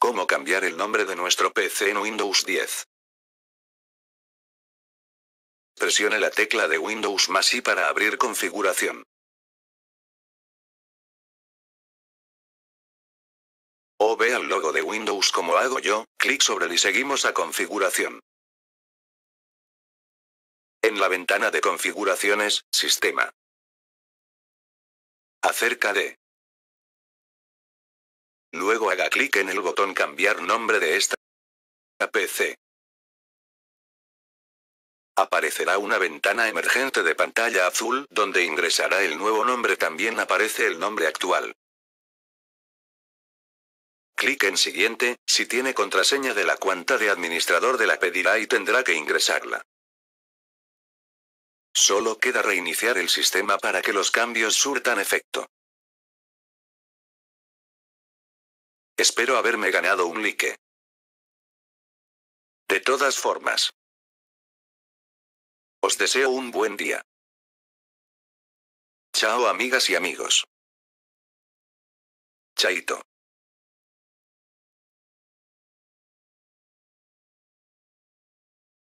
Cómo cambiar el nombre de nuestro PC en Windows 10. Presione la tecla de Windows más I para abrir configuración. O ve al logo de Windows como hago yo, clic sobre él y seguimos a configuración. En la ventana de configuraciones, sistema. Acerca de Luego haga clic en el botón Cambiar nombre de esta PC. Aparecerá una ventana emergente de pantalla azul donde ingresará el nuevo nombre. También aparece el nombre actual. Clic en Siguiente, si tiene contraseña de la cuenta de administrador de la pedirá y tendrá que ingresarla. Solo queda reiniciar el sistema para que los cambios surtan efecto. Espero haberme ganado un like. De todas formas. Os deseo un buen día. Chao amigas y amigos. Chaito.